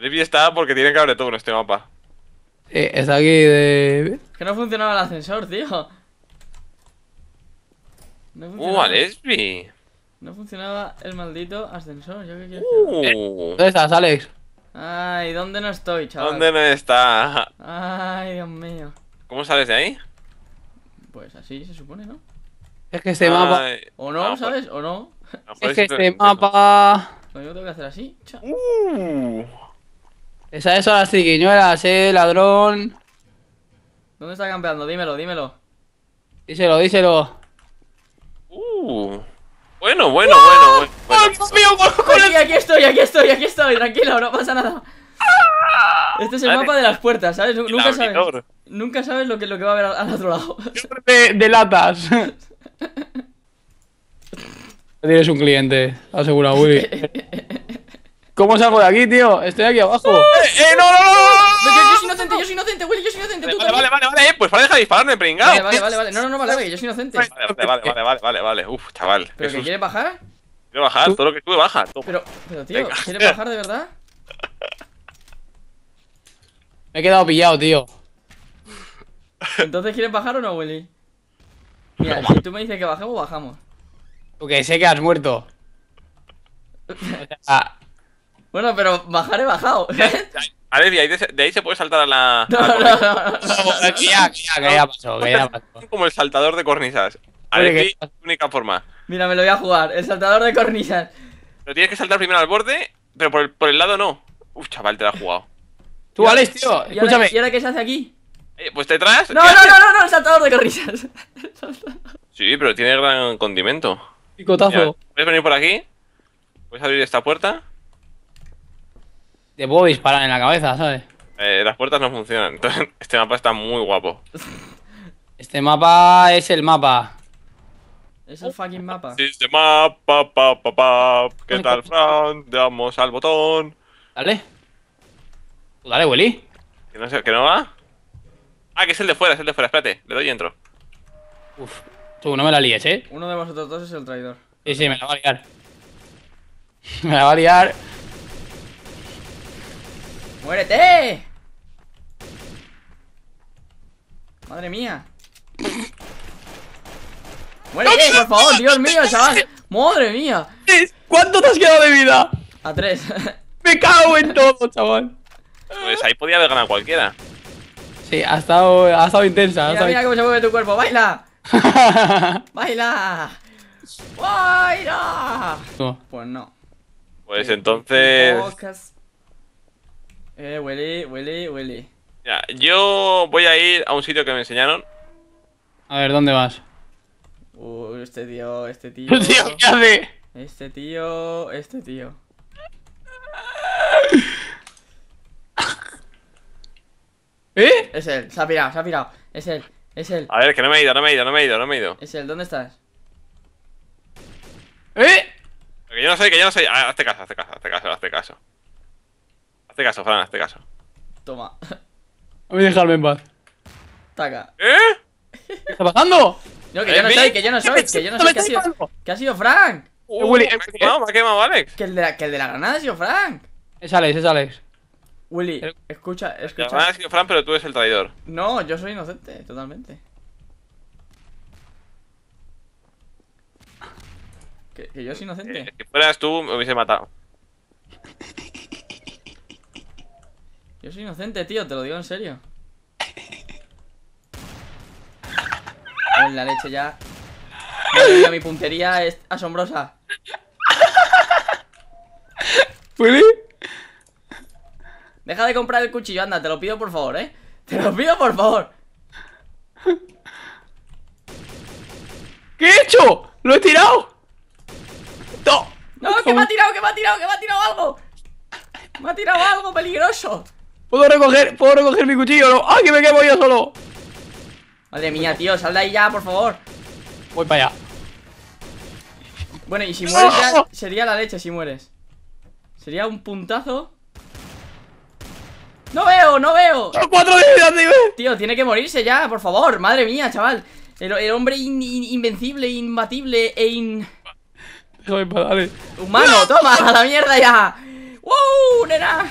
Lesbi está porque tiene que todo en este mapa. Eh, está aquí de. Que no funcionaba el ascensor, tío. No ¡Uh, Alesbi! No funcionaba el maldito ascensor. ¿Yo qué quiero uh. Eh, ¿Dónde estás, Alex? Ay, ¿dónde no estoy, chaval? ¿Dónde no está? Ay, Dios mío. ¿Cómo sales de ahí? Pues así se supone, ¿no? Es que este mapa. O no, ah, pues- ¿sabes? O no. Ah, pues es que este pues mapa. No, yo tengo que hacer así. chaval Uh. Esa es las triquiñuelas, eh ladrón. ¿Dónde está campeando? Dímelo, dímelo. Díselo, díselo. Uh. Bueno, bueno, bueno, bueno. mío, aquí, aquí estoy, aquí estoy, aquí estoy, tranquilo, no pasa nada. Ah. Este es el mapa de las puertas, ¿sabes? Nunca sabes, nunca sabes lo, que, lo que va a haber al, otro lado. De, de latas. Tienes un cliente, asegura Willy. ¿Cómo salgo de aquí, tío? Estoy aquí abajo. ¡Eh, no, no, no! Yo, soy inocente, yo soy inocente, Willy, yo soy inocente. Vale, vale, vale, vale, pues para dejar de dispararme, pringado. Vale, vale, vale, vale. No, no, no, vale, vale, yo soy inocente. Vale, vale, vale, vale, vale, vale. Uf, chaval. ¿Pero que quieres bajar? Quiero bajar, todo lo que tú baja. Pero, pero, tío, ¿quieres bajar de verdad? Me he quedado pillado, tío. Entonces, ¿quieres bajar o no, Willy? Mira, si tú me dices que bajemos, bajamos. Porque sé que has muerto. Bueno, pero bajar he bajado. A de ahí, se puede saltar a la. No, no, no, que ya, ya, que ya pasó, que ya pasó. Como el saltador de cornisas. A ver, es la única forma. Mira, me lo voy a jugar. El saltador de cornisas. Pero tienes que saltar primero al borde, pero por el, por el lado no. Uf, chaval, te la has jugado. Tú, Alex, tío, escúchame. ¿Y ahora qué se hace aquí? Eh, pues detrás. No, no, no, no, no, el saltador de cornisas. sí, pero tiene gran condimento. Picotazo. ¿Puedes venir por aquí? ¿Puedes abrir esta puerta? te puedo disparar en la cabeza, ¿sabes? Eh, las puertas no funcionan, entonces este mapa está muy guapo. Este mapa es el mapa. Es el fucking mapa. Este mapa, pa, pa, pa. ¿Qué tal, Fran? Damos al botón. Dale. Dale, Willy. Que no, no va. Ah, que es el de fuera, es el de fuera. Espérate, le doy y entro. Uf, tú no me la líes, ¿eh? Uno de vosotros dos es el traidor. Sí, sí, me la va a liar. me la va a liar. ¡Muérete! ¡Madre mía! ¡Muérete, por favor! ¡Dios mío, chaval! ¡Madre mía! ¿Cuánto te has quedado de vida? A tres. Me cago en todo, chaval. Pues ahí podía haber ganado cualquiera. Sí, ha estado, ha estado intensa. Mira, mira cómo se mueve tu cuerpo. ¡Baila! ¡Baila! ¡Baila! Pues no. Pues entonces. Eh, huele, huele, huele. Ya, yo voy a ir a un sitio que me enseñaron. A ver, ¿dónde vas? Uh, este tío, este tío. tío ¿Qué hace? Este tío, este tío. ¿Eh? Es él, se ha pirado, se ha pirado. Es él, es él. A ver, que no me he ido, no me he ido, no me he ido, no me he ido. Es él, ¿dónde estás? ¿Eh? Que yo no sé, que yo no sé. Ah, hazte caso, hazte caso, hazte caso, hazte caso. Hazte este caso, Fran, hazte este caso. Toma. A mí dejarme en paz. Taca. ¿Eh? ¿Qué está pasando? No, que yo no ¿Eh? soy, que yo no soy, que yo no soy. ¿Qué ha sido, ¿Qué ha sido Frank? Willy, uh, me ha quemado, me ha quemado Alex. Que el, de la, granada ha sido Frank. Es Alex, es Alex. Willy, escucha, escucha. La granada ha sido Frank, pero tú eres el traidor. No, yo soy inocente, totalmente. Que, yo soy inocente. Eh, si fueras tú, me hubiese matado. Yo soy inocente, tío, te lo digo en serio. ver, la leche ya. Mira, mi puntería es asombrosa. ¿Puede? Deja de comprar el cuchillo, anda, te lo pido por favor, ¿eh? Te lo pido por favor. ¿Qué he hecho? ¡Lo he tirado! ¡No! ¡No, que me ha tirado, que me ha tirado, que me ha tirado algo! ¡Me ha tirado algo peligroso! ¿Puedo recoger, ¿Puedo recoger mi cuchillo? No? ¡Ay, que me quemo yo solo! Madre mía, tío, sal de ahí ya, por favor Voy para allá Bueno, y si mueres ya sería la leche si mueres Sería un puntazo ¡No veo, no veo! ¡Son cuatro vidas, tío! Tío, tiene que morirse ya, por favor Madre mía, chaval El, hombre invencible, imbatible e in... Humano, toma, la mierda ya ¡Wow, nena!